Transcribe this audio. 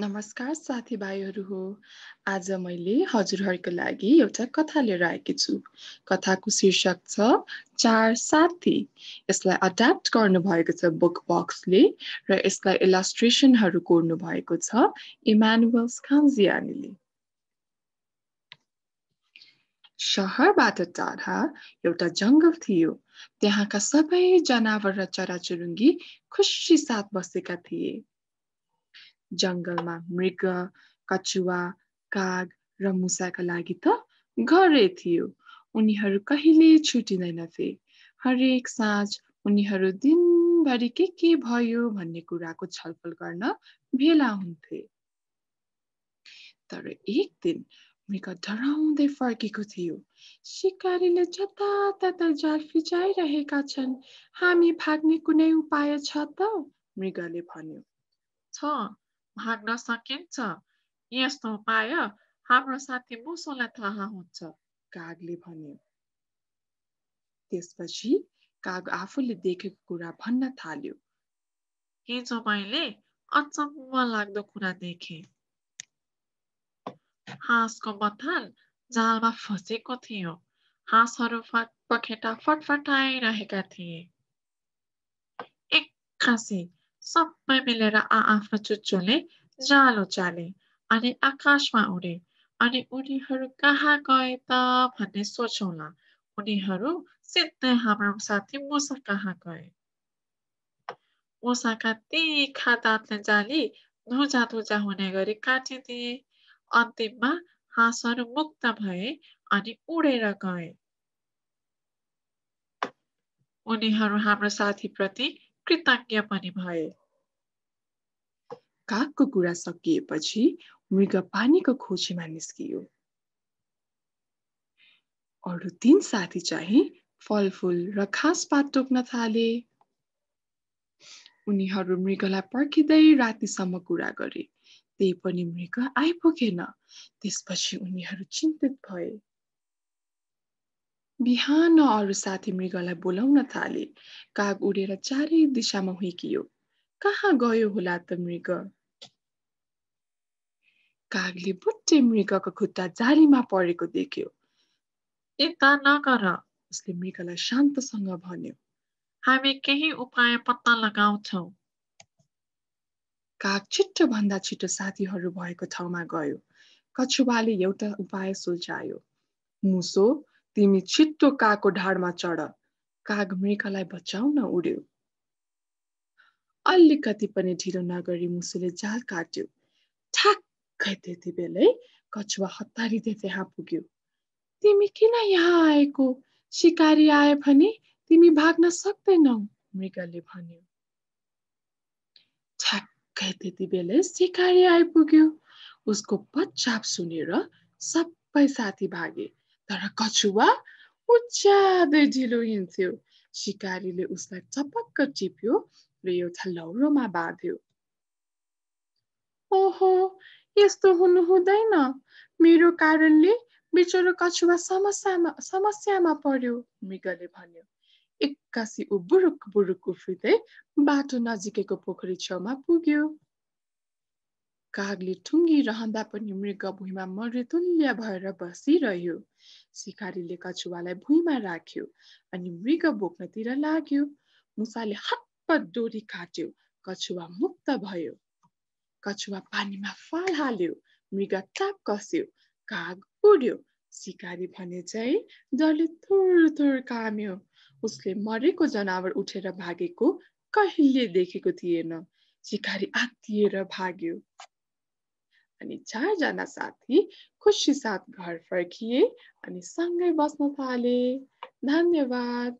नमस्कार साथीभाइहरू हो आज मैले हजुरहरूको लागि एउटा कथा लिएर आएकी छु कथाको शीर्षक छ चार साथी यसलाई अड्याप्ट गर्नुभएको छ बुक बक्सले र यसलाई इलास्ट्रेसनहरू भएको छ इमानुएल खान्जियानीले सहरबाट टाढा एउटा जङ्गल थियो त्यहाँका सबै जनावर र चराचुरुङ्गी खुसी साथ बसेका थिए जङ्गलमा मृग कछुवा काग र मुसाका लागि त घरै थियो उनीहरू कहिले छुटिँदैनथे हरेक साँझ उनीहरू दिनभरि के के भयो भन्ने कुराको छलफल गर्न भेला हुन्थे तर एक दिन मृग डराउँदै फर्केको थियो सिकारीले जताततै जाल फिचाइरहेका छन् हामी भाग्ने कुनै उपाय छ त मृगले भन्यो छ भाग्न सकिन्छ यस्तो उपाय हाम्रो साथी मुसोलाई थाहा हुन्छ कागले भन्यो त्यसपछि काग आफूले देखेको कुरा भन्न थाल्यो हिजो मैले अचम्म लाग्दो कुरा देखे. हाँसको बथान जालमा फसेको थियो हाँसहरू फट पखेटा फटफटाइरहेका थिए एक्कासी सबै मिलेर आआफ्नो चुच्चोले जालो चाले अनि आकाशमा उडे अनि उनीहरू कहाँ गए त भन्ने सोचौला उनीहरू सिधै हाम्रो साथी मुसा कहाँ गए मुसाका तिखा दाँतले जाली धुजा धुजा हुने गरी काटिदिए अन्तिममा हाँसहरू मुक्त भए अनि उडेर गए उनीहरू हाम्रो साथीप्रति कृतज्ञ पनि भए कागको कुरा सकिएपछि मृग पानीको खोजीमा निस्कियो अरू तिन साथी चाहिँ फलफुल र खास पात टोक्न थाले उनीहरू मृगलाई पर्खिँदै रातिसम्म कुरा गरे त्यही पनि मृग आइपुगेन त्यसपछि उनीहरू चिन्तित भए बिहान अरू साथी मृगलाई बोलाउन थाले काग उडेर चारै दिशामा हुइकियो कहाँ गयो होला त मृग कागले बुट्टे मृगको खुट्टा जारीमा परेको देख्यो यता नगर उसले मृगलाई शान्तसँग भन्यो हामी केही उपाय पत्ता लगाउँछौ काग छिटो भन्दा छिटो साथीहरू भएको ठाउँमा गयो कछुवाले एउटा उपाय सुल्झायो मुसो तिमी छिट्टो कागको ढाडमा चढ काग मृगलाई बचाउन उड्यो अलिकति पनि ढिलो नगरी मुसुले जाल काट्यो ठ्याक्कै त्यति बेलै कछुवा हतारिँदै त्यहाँ पुग्यो तिमी किन यहाँ आएको सिकारी आए भने तिमी भाग्न सक्दैनौ मृगले भन्यो ठ्याक्कै त्यति बेलै सिकारी आइपुग्यो उसको पच्चाप सुनेर सबै साथी भागे तर कछुवा उच्यादै ढिलो हिँड्थ्यो सिकारीले उसलाई चपक्क टिप्यो र एउटा लौरोमा बाँध्यो ओहो यस्तो हुनु हुँदैन मेरो कारणले बिचरो कछुवा समस्यामा समस्यामा पर्यो मृगले भन्यो एक्कासी ऊ बुरुक बुरुक उफ्रिँदै बाटो नजिकैको पोखरी छेउमा पुग्यो कागले ठुङ्गिरहँदा पनि मृग भुइँमा मरेतुल्य भएर बसिरह्यो सिकारीले कछुवालाई भुइँमा राख्यो अनि मृग बोक्नतिर लाग्यो मुसाले हप्प डोरी काट्यो कछुवा मुक्त भयो कछुवा पानीमा फाल हाल्यो मृग टाप कस्यो काग उड्यो सिकारी भने चाहिँ डरले थोर थुर काम्यो उसले मरेको जनावर उठेर भागेको कहिले देखेको थिएन सिकारी आत्तिएर भाग्यो अनि चारजना साथी खुसी साथ घर फर्किए अनि सँगै बस्न थाले धन्यवाद